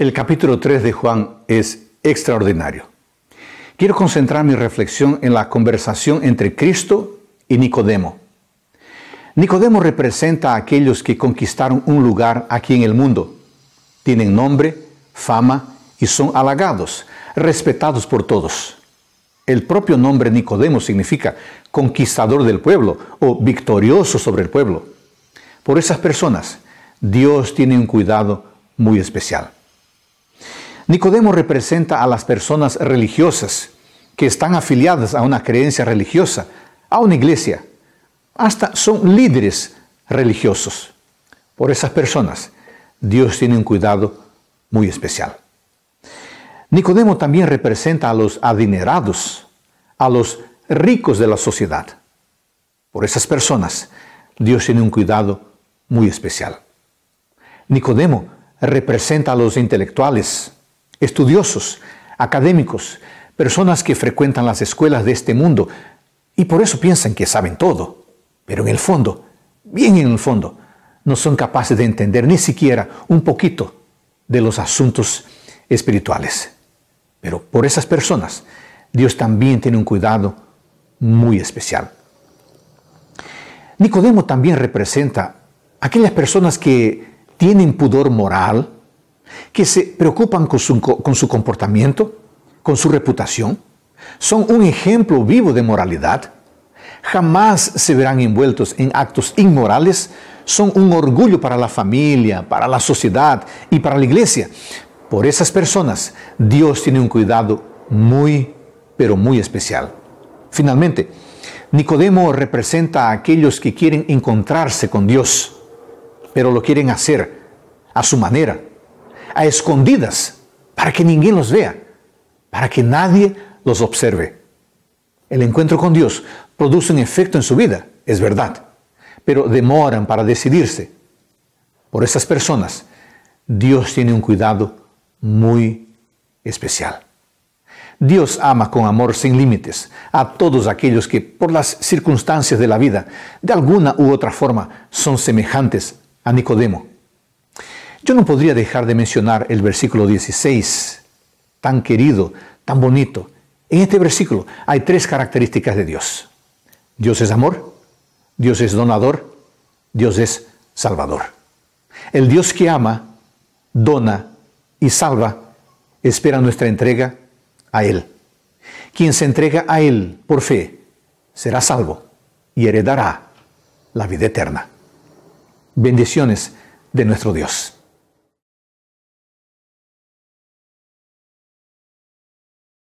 El capítulo 3 de Juan es extraordinario. Quiero concentrar mi reflexión en la conversación entre Cristo y Nicodemo. Nicodemo representa a aquellos que conquistaron un lugar aquí en el mundo. Tienen nombre, fama y son halagados, respetados por todos. El propio nombre Nicodemo significa conquistador del pueblo o victorioso sobre el pueblo. Por esas personas, Dios tiene un cuidado muy especial. Nicodemo representa a las personas religiosas que están afiliadas a una creencia religiosa, a una iglesia. Hasta son líderes religiosos. Por esas personas, Dios tiene un cuidado muy especial. Nicodemo también representa a los adinerados, a los ricos de la sociedad. Por esas personas, Dios tiene un cuidado muy especial. Nicodemo representa a los intelectuales, estudiosos, académicos, personas que frecuentan las escuelas de este mundo y por eso piensan que saben todo, pero en el fondo, bien en el fondo, no son capaces de entender ni siquiera un poquito de los asuntos espirituales. Pero por esas personas, Dios también tiene un cuidado muy especial. Nicodemo también representa aquellas personas que tienen pudor moral, que se preocupan con su, comportamiento, con su reputación, son un ejemplo vivo de moralidad, jamás se verán envueltos en actos inmorales, son un orgullo para la familia, para la sociedad y para la iglesia. Por esas personas, Dios tiene un cuidado muy, pero muy especial. Finalmente, Nicodemo representa a aquellos que quieren encontrarse con Dios, pero lo quieren hacer a su manera, a escondidas, para que nadie los vea, para que nadie los observe. El encuentro con Dios produce un efecto en su vida, es verdad, pero demoran para decidirse. Por esas personas, Dios tiene un cuidado muy especial. Dios ama con amor sin límites a todos aquellos que, por las circunstancias de la vida, de alguna u otra forma, son semejantes a Nicodemo. Yo no podría dejar de mencionar el versículo 16, tan querido, tan bonito. En este versículo hay tres características de Dios. Dios es amor, Dios es donador, Dios es salvador. El Dios que ama, dona y salva espera nuestra entrega a Él. Quien se entrega a Él por fe será salvo y heredará la vida eterna. Bendiciones de nuestro Dios.